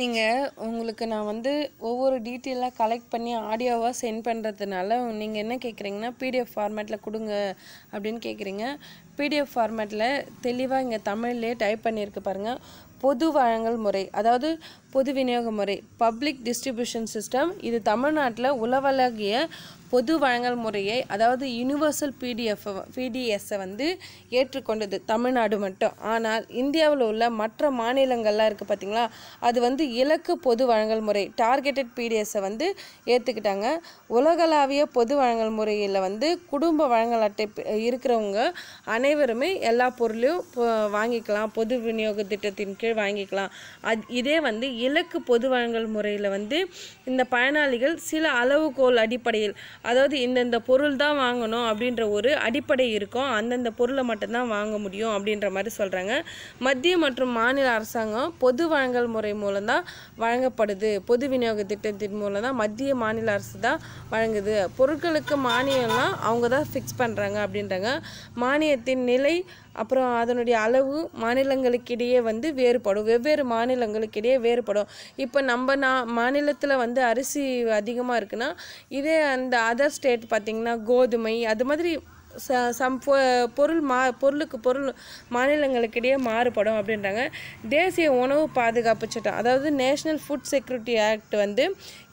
நீங்கள் உங்களுக்கு நான் வந்து ஒவ்வொரு டீட்டெயிலாக கலெக்ட் பண்ணி ஆடியோவாக சென்ட் பண்ணுறதுனால நீங்கள் என்ன கேட்குறீங்கன்னா பிடிஎஃப் ஃபார்மேட்டில் கொடுங்க அப்படின்னு கேட்குறீங்க பிடிஎஃப் ஃபார்மேட்டில் தெளிவாக இங்கே தமிழ்லேயே டைப் பண்ணியிருக்கு பாருங்கள் பொது வழங்கல் முறை அதாவது பொது விநியோக முறை பப்ளிக் டிஸ்ட்ரிபியூஷன் சிஸ்டம் இது தமிழ்நாட்டில் உலவலகிய பொது வழங்கல் முறையை அதாவது யூனிவர்சல் பிடிஎஃப் பிடிஎஸ்ஸை வந்து ஏற்றுக்கொண்டது தமிழ்நாடு மட்டும் ஆனால் இந்தியாவில் உள்ள மற்ற மாநிலங்கள்லாம் இருக்குது பார்த்திங்களா அது வந்து இலக்கு பொது வழங்கல் முறை டார்கெட்டட் பிடிஎஸ்ஸை வந்து ஏற்றுக்கிட்டாங்க உலகளாவிய பொது வழங்கல் முறையில் வந்து குடும்ப வழங்கல் அட்டை இருக்கிறவங்க அனைவருமே எல்லா பொருளையும் வாங்கிக்கலாம் பொது விநியோக திட்டத்தின் கீழ் போய் வாங்கிக்கலாம் அது இதே வந்து இலக்கு பொது வழங்கல் முறையில் வந்து இந்த பயனாளிகள் சில அளவுகோல் அடிப்படையில் அதாவது இந்தந்த பொருள் தான் வாங்கணும் அப்படின்ற ஒரு அடிப்படை இருக்கும் அந்தந்த பொருளை மட்டும்தான் வாங்க முடியும் அப்படின்ற மாதிரி சொல்கிறாங்க மத்திய மற்றும் மாநில அரசாங்கம் பொது வழங்கல் முறை மூலம் தான் வழங்கப்படுது பொது விநியோக திட்டத்தின் மூலம் தான் மத்திய மாநில அரசு தான் வழங்குது பொருட்களுக்கு மானியம்லாம் அவங்க தான் ஃபிக்ஸ் பண்ணுறாங்க அப்படின்றாங்க மானியத்தின் நிலை அப்புறம் அதனுடைய அளவு மாநிலங்களுக்கிடையே வந்து வேறுபடும் வெவ்வேறு மாநிலங்களுக்கிடையே வேறுபடும் இப்போ நம்ம நா மாநிலத்தில் வந்து அரிசி அதிகமாக இருக்குன்னா இதே அந்த அதர் ஸ்டேட் பார்த்திங்கன்னா கோதுமை அது மாதிரி ச சம் பொருள் மா பொருளுக்கு பொருள் மாநிலங்களுக்கிடையே மாறுபடும் அப்படின்றாங்க தேசிய உணவு பாதுகாப்பு சட்டம் அதாவது நேஷ்னல் ஃபுட் செக்யூரிட்டி ஆக்ட் வந்து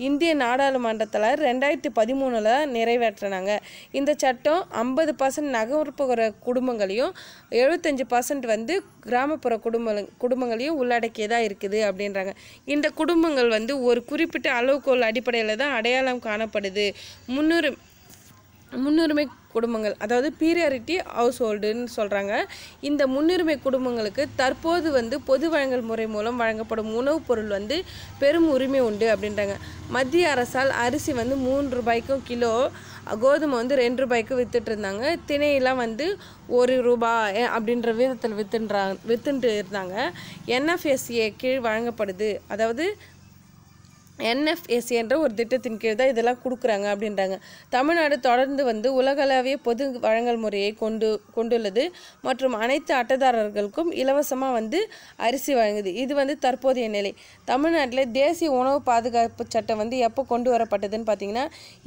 இந்திய நாடாளுமன்றத்தில் ரெண்டாயிரத்தி பதிமூணில் நிறைவேற்றினாங்க இந்த சட்டம் ஐம்பது பர்சன்ட் நகர்ப்புற குடும்பங்களையும் எழுபத்தஞ்சி பர்சன்ட் வந்து கிராமப்புற குடும்ப குடும்பங்களையும் உள்ளடக்கியதாக இருக்குது அப்படின்றாங்க இந்த குடும்பங்கள் வந்து ஒரு குறிப்பிட்ட அளவுகோல் அடிப்படையில் தான் அடையாளம் காணப்படுது முன்னுரி முன்னுரிமை குடும்பங்கள் அதாவது பீரியாரிட்டி ஹவுஸ் ஹோல்டுன்னு சொல்கிறாங்க இந்த முன்னுரிமை குடும்பங்களுக்கு தற்போது வந்து பொது வழங்கல் முறை மூலம் வழங்கப்படும் உணவுப் பொருள் வந்து பெரும் உரிமை உண்டு அப்படின்றாங்க மத்திய அரசால் அரிசி வந்து மூன்று ரூபாய்க்கும் கிலோ கோதுமை வந்து ரெண்டு ரூபாய்க்கு வித்துட்டு இருந்தாங்க திணையெல்லாம் வந்து ஒரு ரூபா அப்படின்ற விதத்தில் வித்துன்றா வித்துட்டு இருந்தாங்க என்எஃப்எஸ்ஏ கீழ் வழங்கப்படுது அதாவது என்எஃப்எஸ்சி என்ற ஒரு திட்டத்தின் கீழ் தான் இதெல்லாம் கொடுக்குறாங்க அப்படின்றாங்க தமிழ்நாடு தொடர்ந்து வந்து உலகளவிய பொது வழங்கல் முறையை கொண்டு கொண்டுள்ளது மற்றும் அனைத்து அட்டைதாரர்களுக்கும் இலவசமாக வந்து அரிசி வழங்குது இது வந்து தற்போதைய நிலை தமிழ்நாட்டில் தேசிய உணவு பாதுகாப்பு சட்டம் வந்து எப்போ கொண்டு வரப்பட்டதுன்னு பார்த்தீங்கன்னா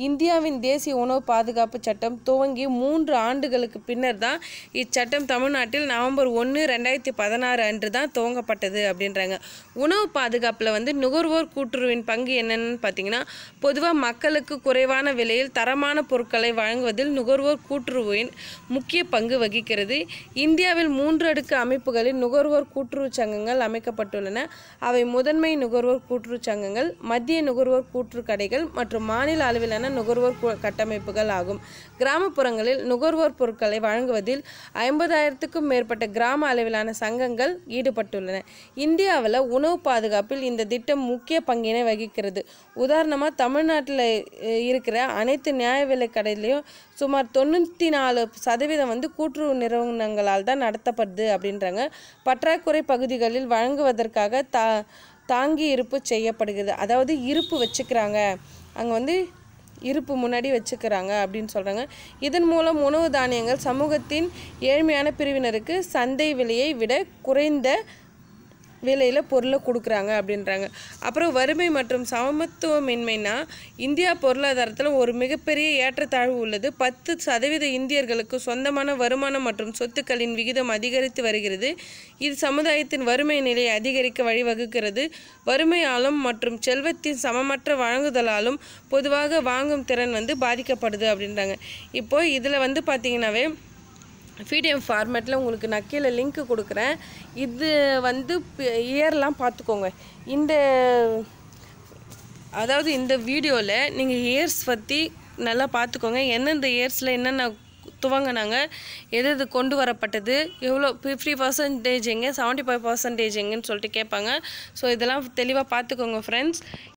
இந்தியாவின் தேசிய உணவு பாதுகாப்பு சட்டம் துவங்கி மூன்று ஆண்டுகளுக்கு பின்னர் தான் இச்சட்டம் தமிழ்நாட்டில் நவம்பர் ஒன்று ரெண்டாயிரத்தி பதினாறு அன்று தான் துவங்கப்பட்டது அப்படின்றாங்க உணவு பாதுகாப்பில் வந்து நுகர்வோர் கூட்டுறவின் பங்கு பங்கு என்னென்னு பார்த்தீங்கன்னா பொதுவாக மக்களுக்கு குறைவான விலையில் தரமான பொருட்களை வழங்குவதில் நுகர்வோர் கூட்டுறவின் முக்கிய பங்கு வகிக்கிறது இந்தியாவில் மூன்று அடுக்கு அமைப்புகளில் நுகர்வோர் கூட்டுறவு சங்கங்கள் அமைக்கப்பட்டுள்ளன அவை முதன்மை நுகர்வோர் கூட்டுறவு சங்கங்கள் மத்திய நுகர்வோர் கூட்டுறு கடைகள் மற்றும் மாநில அளவிலான நுகர்வோர் கட்டமைப்புகள் ஆகும் கிராமப்புறங்களில் நுகர்வோர் பொருட்களை வழங்குவதில் ஐம்பதாயிரத்துக்கும் மேற்பட்ட கிராம அளவிலான சங்கங்கள் ஈடுபட்டுள்ளன இந்தியாவில் உணவு பாதுகாப்பில் இந்த திட்டம் முக்கிய பங்கினை வகிக்கும் இருக்கிறது உதாரணமாக தமிழ்நாட்டில் இருக்கிற அனைத்து நியாய விலை கடையிலையும் சுமார் தொண்ணூற்றி நாலு சதவீதம் வந்து கூட்டுறவு நிறுவனங்களால் தான் நடத்தப்படுது அப்படின்றாங்க பற்றாக்குறை பகுதிகளில் வழங்குவதற்காக தா தாங்கி இருப்பு செய்யப்படுகிறது அதாவது இருப்பு வச்சுக்கிறாங்க அங்கே வந்து இருப்பு முன்னாடி வச்சுக்கிறாங்க அப்படின்னு சொல்கிறாங்க இதன் மூலம் உணவு தானியங்கள் சமூகத்தின் ஏழ்மையான பிரிவினருக்கு சந்தை விலையை விட குறைந்த விலையில் பொருளை கொடுக்குறாங்க அப்படின்றாங்க அப்புறம் வறுமை மற்றும் சமத்துவமின்மைனா இந்தியா பொருளாதாரத்தில் ஒரு மிகப்பெரிய ஏற்றத்தாழ்வு உள்ளது பத்து சதவீத இந்தியர்களுக்கு சொந்தமான வருமானம் மற்றும் சொத்துக்களின் விகிதம் அதிகரித்து வருகிறது இது சமுதாயத்தின் வறுமை நிலையை அதிகரிக்க வழிவகுக்கிறது வறுமையாலும் மற்றும் செல்வத்தின் சமமற்ற வழங்குதலாலும் பொதுவாக வாங்கும் திறன் வந்து பாதிக்கப்படுது அப்படின்றாங்க இப்போது இதில் வந்து பார்த்தீங்கன்னாவே பிடிஎம் ஃபார்மேட்டில் உங்களுக்கு நான் கீழே லிங்க்கு கொடுக்குறேன் இது வந்து இயர்லாம் பார்த்துக்கோங்க இந்த அதாவது இந்த வீடியோவில் நீங்கள் இயர்ஸ் பற்றி நல்லா பார்த்துக்கோங்க எந்தெந்த இயர்ஸில் என்னென்ன துவங்கினாங்க எது எது கொண்டு வரப்பட்டது எவ்வளோ ஃபிஃப்டி பர்சன்டேஜ் எங்கே செவன்ட்டி ஃபைவ் பர்சன்டேஜ் எங்கேன்னு சொல்லிட்டு கேட்பாங்க ஸோ இதெல்லாம் தெளிவாக பார்த்துக்கோங்க ஃப்ரெண்ட்ஸ்